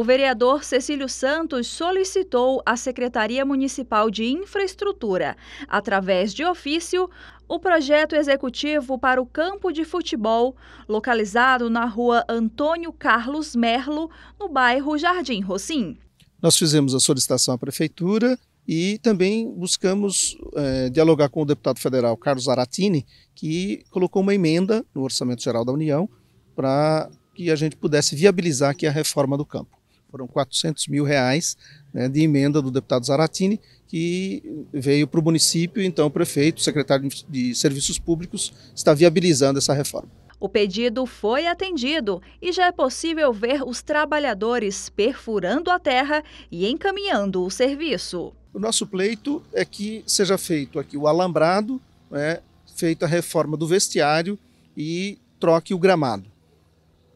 O vereador Cecílio Santos solicitou à Secretaria Municipal de Infraestrutura, através de ofício, o projeto executivo para o campo de futebol, localizado na rua Antônio Carlos Merlo, no bairro Jardim Rocim. Nós fizemos a solicitação à Prefeitura e também buscamos eh, dialogar com o deputado federal Carlos Aratini, que colocou uma emenda no Orçamento Geral da União para que a gente pudesse viabilizar aqui a reforma do campo. Foram 400 mil reais né, de emenda do deputado Zaratini, que veio para o município, então o prefeito, o secretário de Serviços Públicos, está viabilizando essa reforma. O pedido foi atendido e já é possível ver os trabalhadores perfurando a terra e encaminhando o serviço. O nosso pleito é que seja feito aqui o alambrado, né, feita a reforma do vestiário e troque o gramado.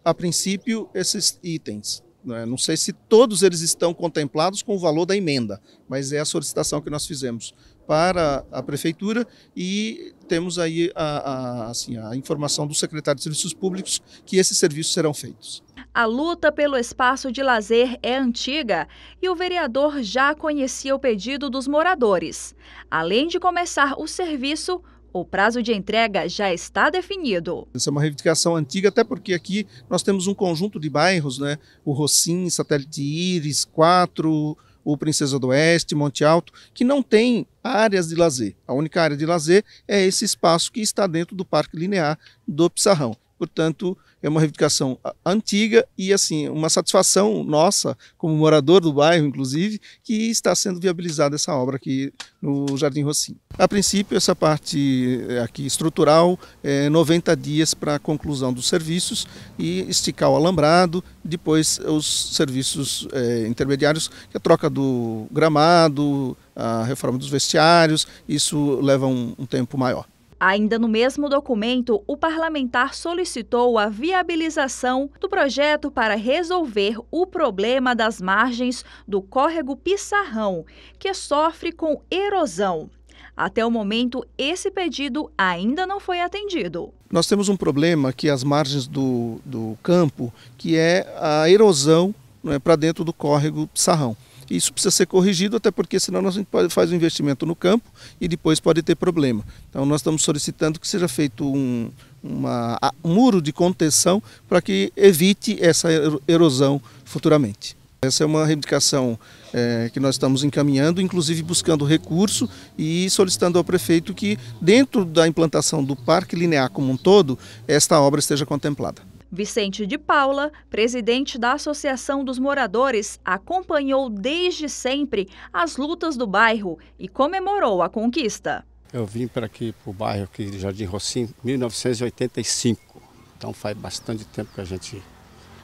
A princípio, esses itens. Né, não sei se todos eles estão contemplados com o valor da emenda, mas é a solicitação que nós fizemos para a prefeitura e temos aí a, a, assim, a informação do secretário de Serviços Públicos que esses serviços serão feitos. A luta pelo espaço de lazer é antiga e o vereador já conhecia o pedido dos moradores. Além de começar o serviço, o prazo de entrega já está definido. Isso é uma reivindicação antiga, até porque aqui nós temos um conjunto de bairros, né? O Rocim, Satélite Iris, 4, o Princesa do Oeste, Monte Alto, que não tem áreas de lazer. A única área de lazer é esse espaço que está dentro do Parque Linear do Pissarrão. Portanto, é uma reivindicação antiga e assim uma satisfação nossa, como morador do bairro, inclusive, que está sendo viabilizada essa obra aqui no Jardim Rocinho. A princípio, essa parte eh, aqui estrutural é eh, 90 dias para a conclusão dos serviços e esticar o alambrado, depois os serviços é, intermediários, que é a troca do gramado, a reforma dos vestiários, isso leva um, um tempo maior. Ainda no mesmo documento, o parlamentar solicitou a viabilização do projeto para resolver o problema das margens do córrego Pissarrão, que sofre com erosão. Até o momento, esse pedido ainda não foi atendido. Nós temos um problema aqui as margens do, do campo, que é a erosão né, para dentro do córrego Pissarrão. Isso precisa ser corrigido, até porque senão nós faz um investimento no campo e depois pode ter problema. Então nós estamos solicitando que seja feito um, uma, um muro de contenção para que evite essa erosão futuramente. Essa é uma reivindicação é, que nós estamos encaminhando, inclusive buscando recurso e solicitando ao prefeito que, dentro da implantação do parque linear como um todo, esta obra esteja contemplada. Vicente de Paula, presidente da Associação dos Moradores, acompanhou desde sempre as lutas do bairro e comemorou a conquista. Eu vim para aqui, para o bairro aqui de Jardim Rocim, 1985. Então faz bastante tempo que a gente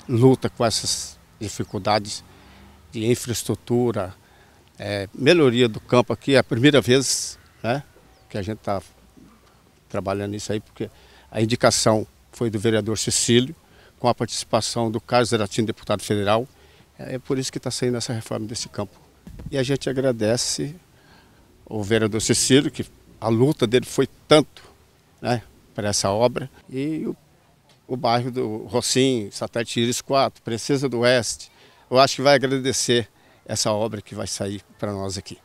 luta com essas dificuldades de infraestrutura, é, melhoria do campo aqui. É a primeira vez né, que a gente está trabalhando isso aí, porque a indicação foi do vereador Cecílio, com a participação do Carlos Zeratino, deputado federal. É, é por isso que está saindo essa reforma desse campo. E a gente agradece o vereador Cecílio, que a luta dele foi tanto né, para essa obra, e o, o bairro do Rocim, Satélite Iris 4, Princesa do Oeste. Eu acho que vai agradecer essa obra que vai sair para nós aqui.